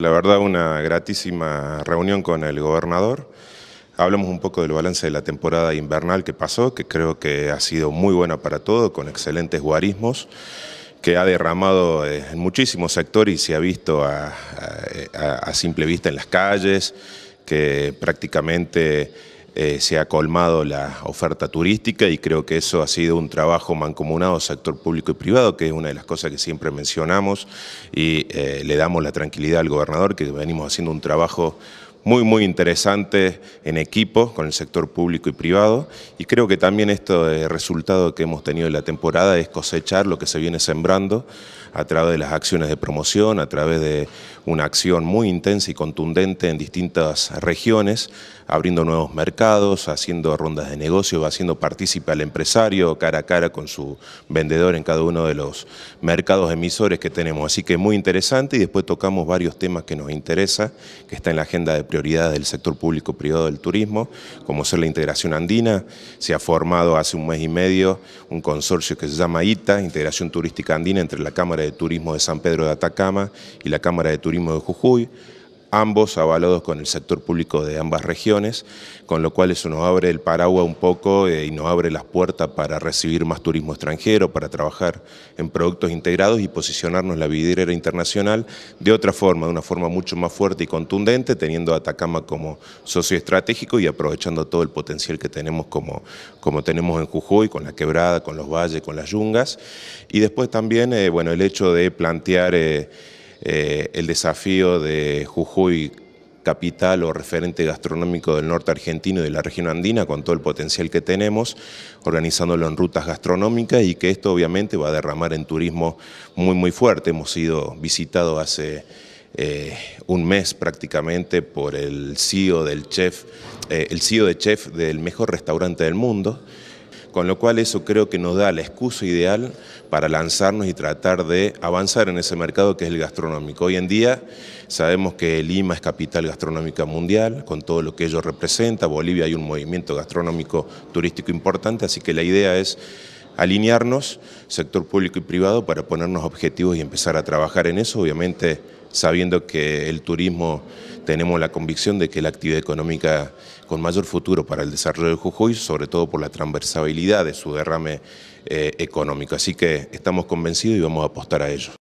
La verdad, una gratísima reunión con el gobernador. Hablamos un poco del balance de la temporada invernal que pasó, que creo que ha sido muy buena para todo, con excelentes guarismos, que ha derramado eh, en muchísimos sectores y se ha visto a, a simple vista en las calles, que prácticamente eh, se ha colmado la oferta turística y creo que eso ha sido un trabajo mancomunado sector público y privado, que es una de las cosas que siempre mencionamos y eh, le damos la tranquilidad al gobernador que venimos haciendo un trabajo muy, muy interesante en equipo con el sector público y privado y creo que también este resultado que hemos tenido en la temporada es cosechar lo que se viene sembrando a través de las acciones de promoción, a través de una acción muy intensa y contundente en distintas regiones, abriendo nuevos mercados, haciendo rondas de negocio, haciendo partícipe al empresario cara a cara con su vendedor en cada uno de los mercados emisores que tenemos. Así que muy interesante y después tocamos varios temas que nos interesa, que está en la agenda de del sector público-privado del turismo, como ser la integración andina. Se ha formado hace un mes y medio un consorcio que se llama ITA, Integración Turística Andina, entre la Cámara de Turismo de San Pedro de Atacama y la Cámara de Turismo de Jujuy ambos avalados con el sector público de ambas regiones, con lo cual eso nos abre el paraguas un poco eh, y nos abre las puertas para recibir más turismo extranjero, para trabajar en productos integrados y posicionarnos la vidriera internacional de otra forma, de una forma mucho más fuerte y contundente, teniendo a Atacama como socio estratégico y aprovechando todo el potencial que tenemos como, como tenemos en Jujuy, con la quebrada, con los valles, con las yungas. Y después también, eh, bueno, el hecho de plantear... Eh, eh, el desafío de Jujuy capital o referente gastronómico del norte argentino y de la región andina con todo el potencial que tenemos, organizándolo en rutas gastronómicas y que esto obviamente va a derramar en turismo muy muy fuerte. Hemos sido visitados hace eh, un mes prácticamente por el CEO del chef, eh, el CEO de chef del mejor restaurante del mundo. Con lo cual eso creo que nos da la excusa ideal para lanzarnos y tratar de avanzar en ese mercado que es el gastronómico. Hoy en día sabemos que Lima es capital gastronómica mundial, con todo lo que ello representa. Bolivia hay un movimiento gastronómico turístico importante, así que la idea es alinearnos, sector público y privado, para ponernos objetivos y empezar a trabajar en eso. Obviamente sabiendo que el turismo tenemos la convicción de que es la actividad económica con mayor futuro para el desarrollo de Jujuy, sobre todo por la transversabilidad de su derrame eh, económico. Así que estamos convencidos y vamos a apostar a ello.